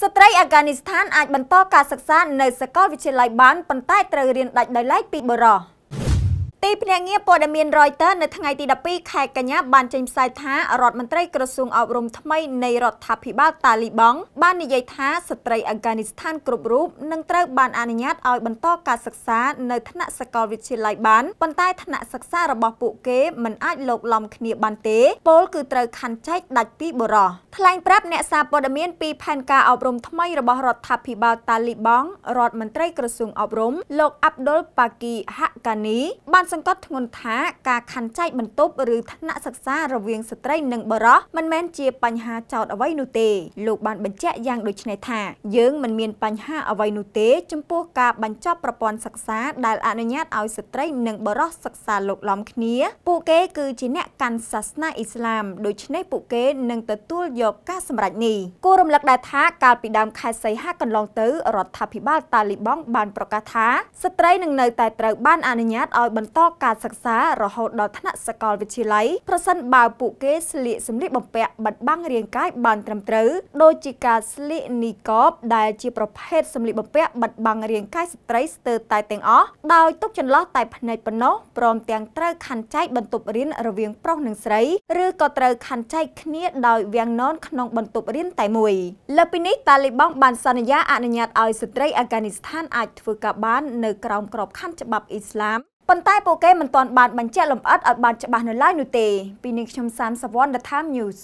ស្ត្រីអាហ្គានីស្ថានអាចបន្តការសិក្សានៅសាកលវិទ្យាល័យបានប៉ុន្តែត្រូវរៀនដាច់ដោយឡែកពីបុរស។ទីភ្នាក់ងារព័ត៌មាន Reuters នៅថ្ងៃទី12ខែកញ្ញាបានចេញផ្សាយថារដ្ឋមន្ត្រីក្រសួងអប់រំថ្មីនៃរដ្ឋាភិបាលតាលីបង់បាននិយាយថាស្ត្រីអាហ្គានីស្ថានគ្រប់រូបនឹងត្រូវបានអនុញ្ញាតឲ្យបន្តការសិក្សានៅថ្នាក់សាកលវិទ្យាល័យបានប៉ុន្តែថ្នាក់សិក្សារបស់ពួកគេមិនអាចលោកលំគ្នាបានទេពលគឺត្រូវខណ្ឌចែកដាច់ពីបរោះថ្លែងប្រាប់អ្នកសារព័ត៌មានពីផែនការអប់រំថ្មីរបស់រដ្ឋាភិបាលតាលីបង់រដ្ឋមន្ត្រីក្រសួងអប់រំលោកអាប់ដុលប៉ាគីហាកានីបានសង្គាត់ធ្ងន់ថាការខណ្ឌចែកបន្ទប់ឬឋានៈសិក្សារវាងស្ត្រីនិងបុរសមិនមែនជាបញ្ហាចោទអ្វីនោះទេ លោកបានបញ្ជាក់យ៉ាងដូចនេះថាយើងមិនមានបញ្ហាអ្វីនោះទេ ចំពោះការបញ្ចប់ប្រព័ន្ធសិក្សាដែលអនុញ្ញាតឲ្យស្ត្រីនិងបុរសសិក្សាលោកលំគ្នាពួកគេគឺជាអ្នកកាន់សាសនាអ៊ីស្លាមដូច្នេះពួកគេនឹងទទួលយកការសម្រេចនេះគួររំលឹកដែរថាកាលពីដើមខែសីហាកន្លងទៅ រដ្ឋាភិបាលតាលីបង់បានប្រកាសថាស្ត្រីនឹងនៅតែត្រូវបានអនុញ្ញាតឲ្យបន្តការសិក្សារហូតដល់ថ្នាក់សាកលវិទ្យាល័យប្រសិនបើពួកគេស្លៀកសម្លៀកបំពាក់បិទបាំងរាងកាយបានត្រឹមត្រូវដូចជាការស្លៀកនីកបដែលជាប្រភេទសម្លៀកបំពាក់បិទបាំងរាងកាយស្ត្រីស្ទើរតែទាំងអស់ដោយទុកចន្លោះតែផ្នែកប៉ុណ្ណោះព្រមទាំងត្រូវខណ្ឌចែកបន្ទប់រៀនរវាងប្រុសនិងស្រីឬក៏ត្រូវខណ្ឌចែកគ្នាដោយវាំងននក្នុងបន្ទប់រៀនតែមួយលើពីនេះតាលីបង់បានសន្យាអនុញ្ញាតឲ្យស្ត្រីអាហ្គានីស្ថានអាចធ្វើការបាននៅក្រោមក្របខ័ណ្ឌច្បាប់អ៊ីស្លាមប៉ុន្តែពួកគេមិនទាន់បានបញ្ជាក់លម្អិតឲ្យបានច្បាស់នៅឡើយនោះទេពីនាងខ្ញុំសាមសវណ្ណ The Time News